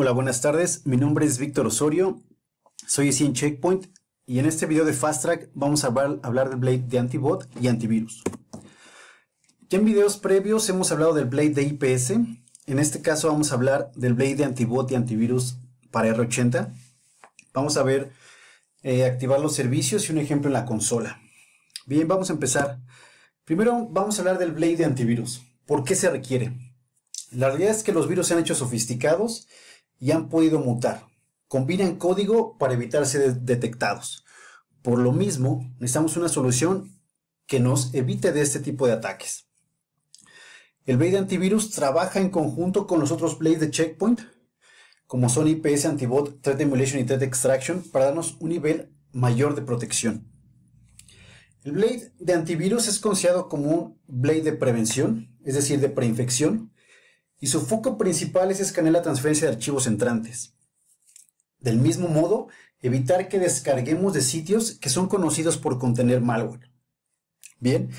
Hola, buenas tardes. Mi nombre es Víctor Osorio. Soy en Checkpoint y en este video de Fast Track vamos a hablar, del Blade de Antibot y antivirus. Ya en videos previos hemos hablado del Blade de IPS. En este caso vamos a hablar del Blade de Antibot y antivirus para R80. Vamos a ver eh, activar los servicios y un ejemplo en la consola. Bien, vamos a empezar. Primero vamos a hablar del Blade de antivirus. ¿Por qué se requiere? La realidad es que los virus se han hecho sofisticados y han podido mutar. Combinan código para evitar ser detectados. Por lo mismo, necesitamos una solución que nos evite de este tipo de ataques. El Blade Antivirus trabaja en conjunto con los otros Blade de Checkpoint, como son IPS Antibot, Threat Emulation y Threat Extraction, para darnos un nivel mayor de protección. El Blade de antivirus es considerado como un Blade de prevención, es decir, de preinfección, y su foco principal es escanear la transferencia de archivos entrantes. Del mismo modo, evitar que descarguemos de sitios que son conocidos por contener malware. Bien,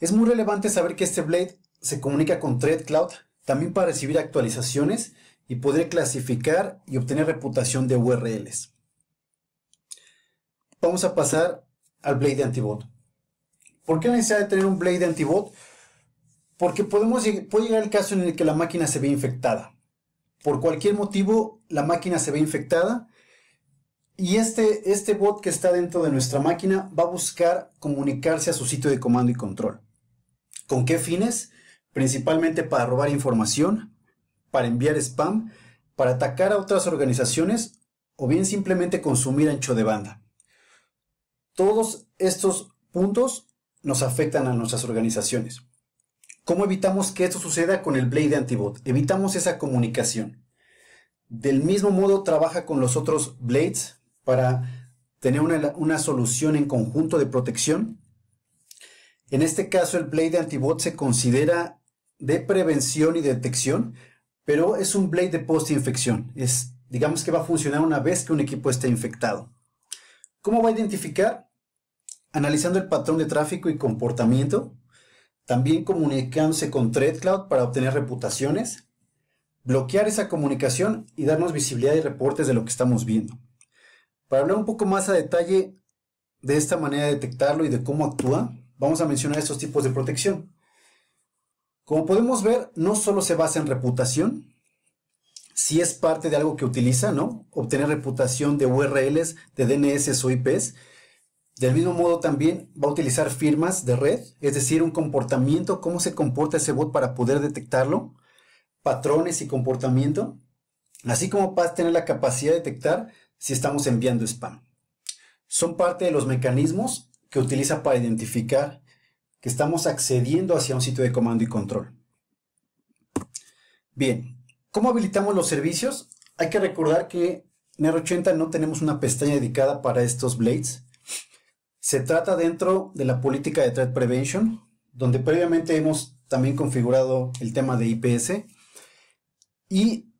es muy relevante saber que este Blade se comunica con ThreadCloud también para recibir actualizaciones y poder clasificar y obtener reputación de URLs. Vamos a pasar al Blade de Antibot. ¿Por qué la necesidad de tener un Blade Antibot? Porque podemos, puede llegar el caso en el que la máquina se ve infectada. Por cualquier motivo, la máquina se ve infectada y este, este bot que está dentro de nuestra máquina va a buscar comunicarse a su sitio de comando y control. ¿Con qué fines? Principalmente para robar información, para enviar spam, para atacar a otras organizaciones o bien simplemente consumir ancho de banda. Todos estos puntos nos afectan a nuestras organizaciones. ¿Cómo evitamos que esto suceda con el Blade Antibot? Evitamos esa comunicación. Del mismo modo trabaja con los otros Blades para tener una, solución en conjunto de protección. En este caso el Blade Antibot se considera de prevención y detección, pero es un Blade de postinfección. Es, digamos que va a funcionar una vez que un equipo esté infectado. ¿Cómo va a identificar? Analizando el patrón de tráfico y comportamiento también comunicándose con ThreadCloud para obtener reputaciones, bloquear esa comunicación y darnos visibilidad y reportes de lo que estamos viendo. Para hablar un poco más a detalle de esta manera de detectarlo y de cómo actúa, vamos a mencionar estos tipos de protección. Como podemos ver, no solo se basa en reputación, si es parte de algo que utiliza, ¿no? Obtener reputación de URLs, de DNS o IPs, del mismo modo también va a utilizar firmas de red, es decir, un comportamiento, cómo se comporta ese bot para poder detectarlo, patrones y comportamiento, así como para tener la capacidad de detectar si estamos enviando spam. Son parte de los mecanismos que utiliza para identificar que estamos accediendo hacia un sitio de comando y control. Bien, ¿cómo habilitamos los servicios? Hay que recordar que en R80 no tenemos una pestaña dedicada para estos blades, se trata dentro de la política de Threat Prevention, donde previamente hemos también configurado el tema de IPS y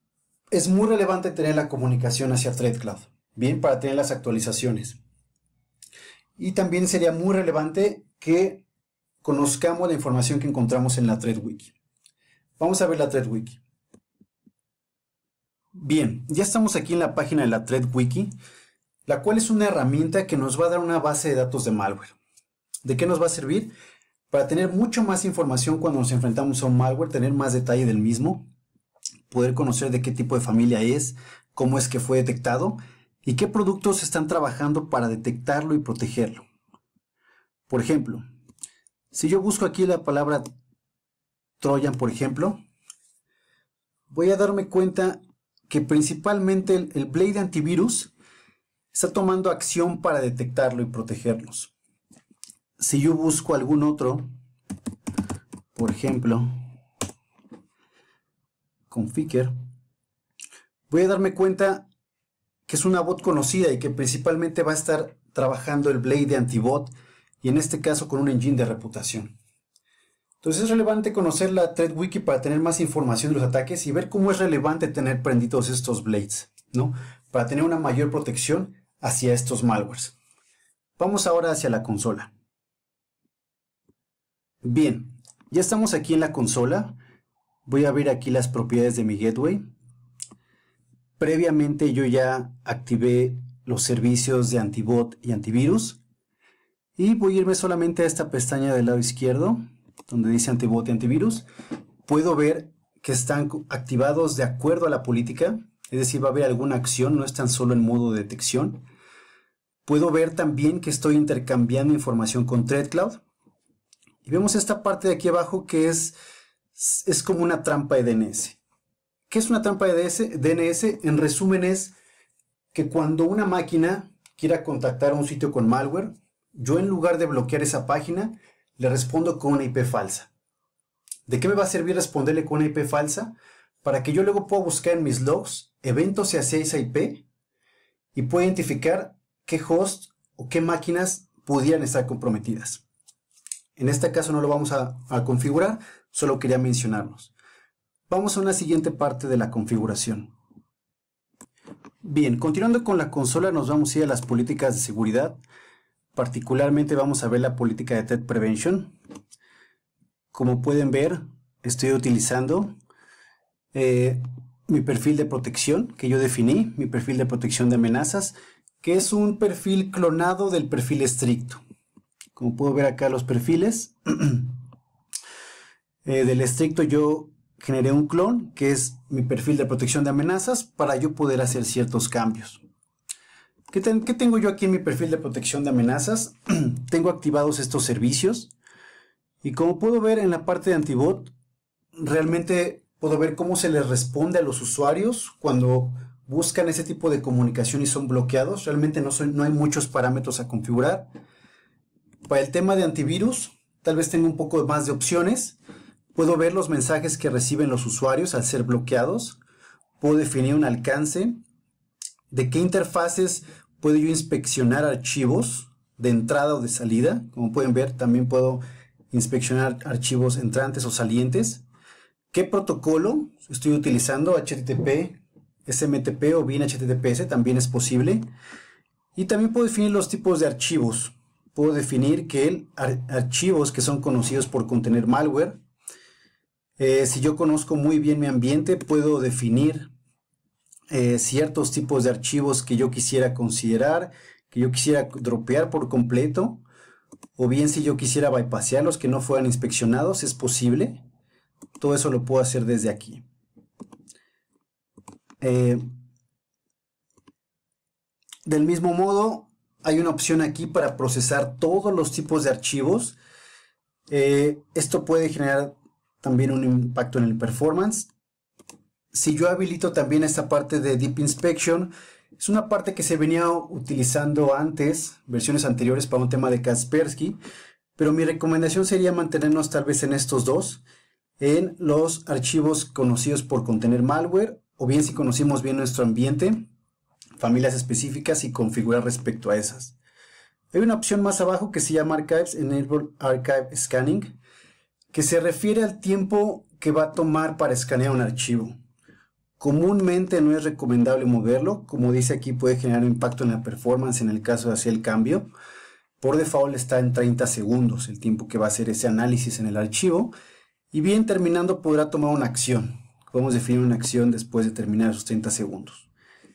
es muy relevante tener la comunicación hacia Threat Cloud, bien, para tener las actualizaciones. Y también sería muy relevante que conozcamos la información que encontramos en la Wiki. Vamos a ver la Wiki. Bien, ya estamos aquí en la página de la Wiki la cual es una herramienta que nos va a dar una base de datos de malware. ¿De qué nos va a servir? Para tener mucho más información cuando nos enfrentamos a un malware, tener más detalle del mismo, poder conocer de qué tipo de familia es, cómo es que fue detectado y qué productos están trabajando para detectarlo y protegerlo. Por ejemplo, si yo busco aquí la palabra Trojan, por ejemplo, voy a darme cuenta que principalmente el, Blade Antivirus está tomando acción para detectarlo y protegernos. Si yo busco algún otro, por ejemplo, Configure, voy a darme cuenta que es una bot conocida y que principalmente va a estar trabajando el blade de antibot y en este caso con un engine de reputación. Entonces es relevante conocer la thread wiki para tener más información de los ataques y ver cómo es relevante tener prendidos estos blades, ¿no? Para tener una mayor protección hacia estos malwares. Vamos ahora hacia la consola. Bien, ya estamos aquí en la consola. Voy a ver aquí las propiedades de mi gateway. Previamente yo ya activé los servicios de antibot y antivirus. Y voy a irme solamente a esta pestaña del lado izquierdo, donde dice antibot y antivirus. Puedo ver que están activados de acuerdo a la política es decir, va a haber alguna acción, no es tan solo en modo de detección. Puedo ver también que estoy intercambiando información con ThreadCloud. Y vemos esta parte de aquí abajo que es, es como una trampa de DNS. ¿Qué es una trampa de DNS? En resumen es que cuando una máquina quiera contactar a un sitio con malware, yo en lugar de bloquear esa página, le respondo con una IP falsa. ¿De qué me va a servir responderle con una IP falsa? Para que yo luego pueda buscar en mis logs eventos C6 IP y puede identificar qué host o qué máquinas pudieran estar comprometidas. En este caso no lo vamos a, configurar, solo quería mencionarlos Vamos a una siguiente parte de la configuración. Bien, continuando con la consola nos vamos a ir a las políticas de seguridad. Particularmente vamos a ver la política de Threat Prevention. Como pueden ver, estoy utilizando eh, mi perfil de protección que yo definí, mi perfil de protección de amenazas, que es un perfil clonado del perfil estricto. Como puedo ver acá los perfiles, eh, del estricto yo generé un clon que es mi perfil de protección de amenazas para yo poder hacer ciertos cambios. ¿Qué, qué tengo yo aquí en mi perfil de protección de amenazas? tengo activados estos servicios y como puedo ver en la parte de antibot, realmente puedo ver cómo se les responde a los usuarios cuando buscan ese tipo de comunicación y son bloqueados. Realmente no, no hay muchos parámetros a configurar. Para el tema de antivirus, tal vez tenga un poco más de opciones. Puedo ver los mensajes que reciben los usuarios al ser bloqueados. Puedo definir un alcance. De qué interfaces puedo yo inspeccionar archivos de entrada o de salida. Como pueden ver, también puedo inspeccionar archivos entrantes o salientes. ¿Qué protocolo estoy utilizando? HTTP, SMTP o bien HTTPS también es posible. Y también puedo definir los tipos de archivos. Puedo definir que archivos que son conocidos por contener malware. Eh, si yo conozco muy bien mi ambiente, puedo definir eh, ciertos tipos de archivos que yo quisiera considerar, que yo quisiera dropear por completo. O bien si yo quisiera los que no fueran inspeccionados, es posible. Todo eso lo puedo hacer desde aquí. Eh, del mismo modo, hay una opción aquí para procesar todos los tipos de archivos. Eh, esto puede generar también un impacto en el performance. Si yo habilito también esta parte de Deep Inspection, es una parte que se venía utilizando antes, versiones anteriores para un tema de Kaspersky, pero mi recomendación sería mantenernos tal vez en estos dos en los archivos conocidos por contener malware o bien si conocimos bien nuestro ambiente, familias específicas y configurar respecto a esas. Hay una opción más abajo que se llama Archives el Archive Scanning, que se refiere al tiempo que va a tomar para escanear un archivo. Comúnmente no es recomendable moverlo, como dice aquí puede generar un impacto en la performance en el caso de hacer el cambio. Por default está en 30 segundos el tiempo que va a hacer ese análisis en el archivo y bien terminando podrá tomar una acción. Podemos definir una acción después de terminar esos 30 segundos.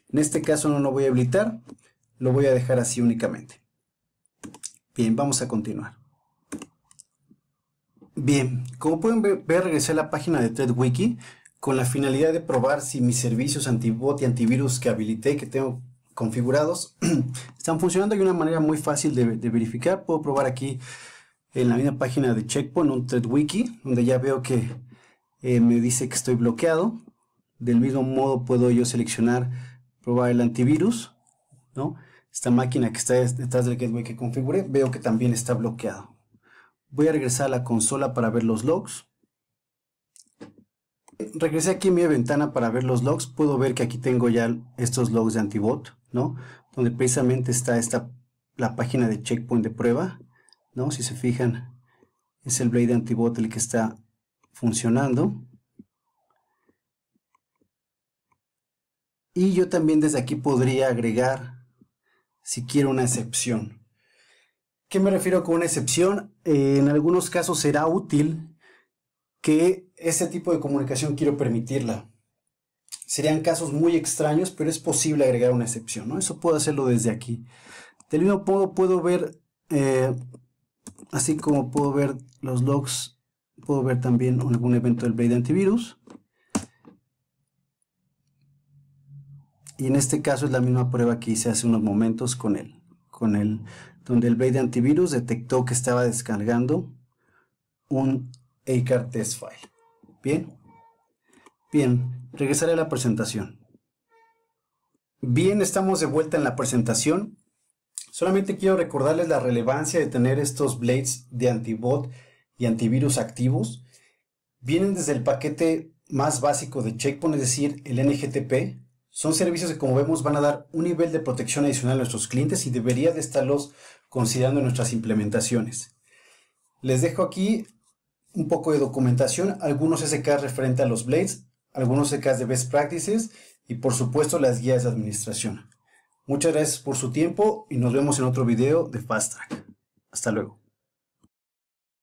En este caso no lo voy a habilitar, lo voy a dejar así únicamente. Bien, vamos a continuar. Bien, como pueden ver, regresé a la página de ThreadWiki con la finalidad de probar si mis servicios antibot y antivirus que habilité, que tengo configurados, están funcionando de una manera muy fácil de, de verificar. Puedo probar aquí en la misma página de Checkpoint, un thread wiki, donde ya veo que eh, me dice que estoy bloqueado. Del mismo modo puedo yo seleccionar probar el antivirus, ¿no? Esta máquina que está detrás del gateway que configure, veo que también está bloqueado. Voy a regresar a la consola para ver los logs. Regresé aquí a mi ventana para ver los logs. Puedo ver que aquí tengo ya estos logs de antibot, ¿no? Donde precisamente está esta, la página de checkpoint de prueba. ¿no? Si se fijan, es el blade antibot el que está funcionando. Y yo también desde aquí podría agregar, si quiero, una excepción. ¿Qué me refiero con una excepción? Eh, en algunos casos será útil que este tipo de comunicación quiero permitirla. Serían casos muy extraños, pero es posible agregar una excepción, ¿no? Eso puedo hacerlo desde aquí. Del mismo modo puedo ver eh, así como puedo ver los logs, puedo ver también algún evento del Blade Antivirus. Y en este caso es la misma prueba que hice hace unos momentos con él, con donde el Blade Antivirus detectó que estaba descargando un ACAR test file. Bien, bien, regresaré a la presentación. Bien, estamos de vuelta en la presentación. Solamente quiero recordarles la relevancia de tener estos blades de antibot y antivirus activos. Vienen desde el paquete más básico de Checkpoint, es decir, el NGTP. Son servicios que como vemos van a dar un nivel de protección adicional a nuestros clientes y debería de estarlos considerando en nuestras implementaciones. Les dejo aquí un poco de documentación, algunos SKs referente a los blades, algunos SKs de best practices y por supuesto las guías de administración. Muchas gracias por su tiempo y nos vemos en otro video de Fast Track. Hasta luego.